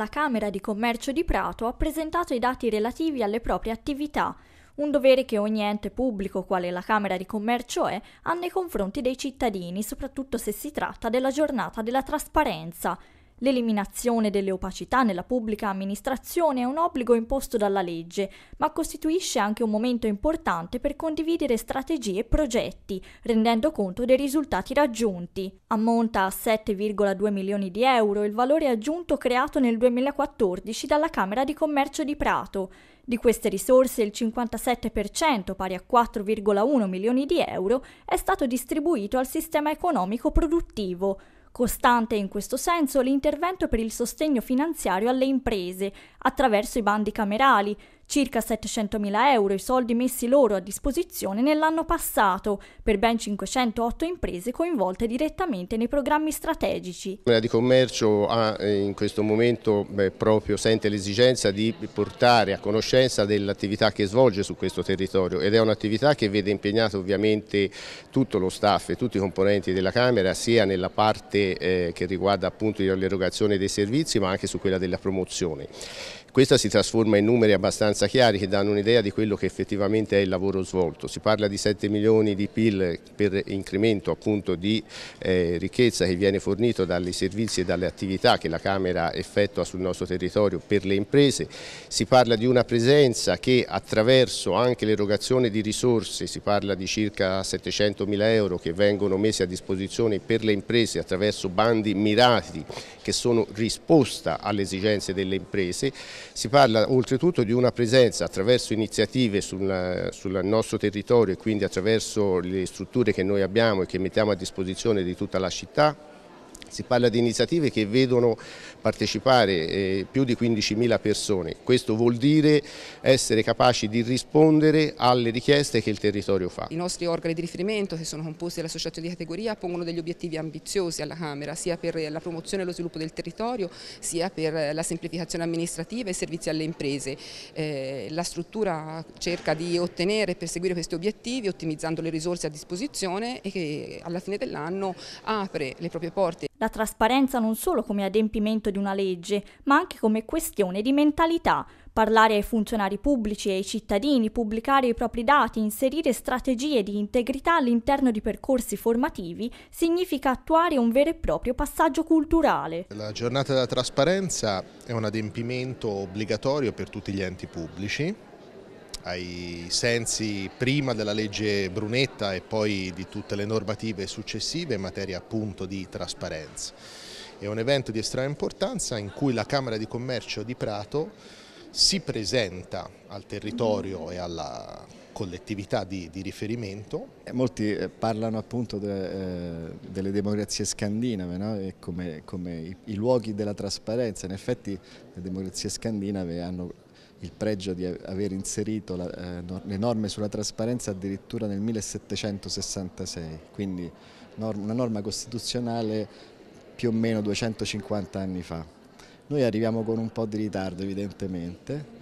la Camera di Commercio di Prato ha presentato i dati relativi alle proprie attività, un dovere che ogni ente pubblico, quale la Camera di Commercio è, ha nei confronti dei cittadini, soprattutto se si tratta della giornata della trasparenza, L'eliminazione delle opacità nella pubblica amministrazione è un obbligo imposto dalla legge, ma costituisce anche un momento importante per condividere strategie e progetti, rendendo conto dei risultati raggiunti. Ammonta a 7,2 milioni di euro il valore aggiunto creato nel 2014 dalla Camera di Commercio di Prato. Di queste risorse il 57%, pari a 4,1 milioni di euro, è stato distribuito al sistema economico produttivo. Costante in questo senso l'intervento per il sostegno finanziario alle imprese attraverso i bandi camerali, circa 700.000 euro i soldi messi loro a disposizione nell'anno passato per ben 508 imprese coinvolte direttamente nei programmi strategici. La di commercio ha eh, in questo momento beh, proprio sente l'esigenza di portare a conoscenza dell'attività che svolge su questo territorio ed è un'attività che vede impegnato ovviamente tutto lo staff e tutti i componenti della Camera sia nella parte eh, che riguarda appunto l'erogazione dei servizi ma anche su quella della promozione. Questa si trasforma in numeri abbastanza abbastanza chiari che danno un'idea di quello che effettivamente è il lavoro svolto. Si parla di 7 milioni di PIL per incremento appunto di eh, ricchezza che viene fornito dai servizi e dalle attività che la Camera effettua sul nostro territorio per le imprese. Si parla di una presenza che attraverso anche l'erogazione di risorse, si parla di circa 700 mila euro che vengono messi a disposizione per le imprese attraverso bandi mirati che sono risposta alle esigenze delle imprese. Si parla oltretutto di una presenza presenza attraverso iniziative sul, sul, nostro territorio e quindi attraverso le strutture che noi abbiamo e che mettiamo a disposizione di tutta la città si parla di iniziative che vedono partecipare eh, più di 15.000 persone, questo vuol dire essere capaci di rispondere alle richieste che il territorio fa. I nostri organi di riferimento che sono composti dall'associazione di categoria pongono degli obiettivi ambiziosi alla Camera sia per la promozione e lo sviluppo del territorio sia per la semplificazione amministrativa e i servizi alle imprese. Eh, la struttura cerca di ottenere e perseguire questi obiettivi ottimizzando le risorse a disposizione e che alla fine dell'anno apre le proprie porte la trasparenza non solo come adempimento di una legge, ma anche come questione di mentalità, parlare ai funzionari pubblici e ai cittadini, pubblicare i propri dati, inserire strategie di integrità all'interno di percorsi formativi significa attuare un vero e proprio passaggio culturale. La giornata della trasparenza è un adempimento obbligatorio per tutti gli enti pubblici ai sensi prima della legge Brunetta e poi di tutte le normative successive in materia appunto di trasparenza. È un evento di estrema importanza in cui la Camera di Commercio di Prato si presenta al territorio e alla collettività di, di riferimento. Eh, molti eh, parlano appunto de, eh, delle democrazie scandinave no? come, come i, i luoghi della trasparenza, in effetti le democrazie scandinave hanno il pregio di aver inserito la, eh, le norme sulla trasparenza addirittura nel 1766, quindi norm una norma costituzionale più o meno 250 anni fa. Noi arriviamo con un po' di ritardo evidentemente,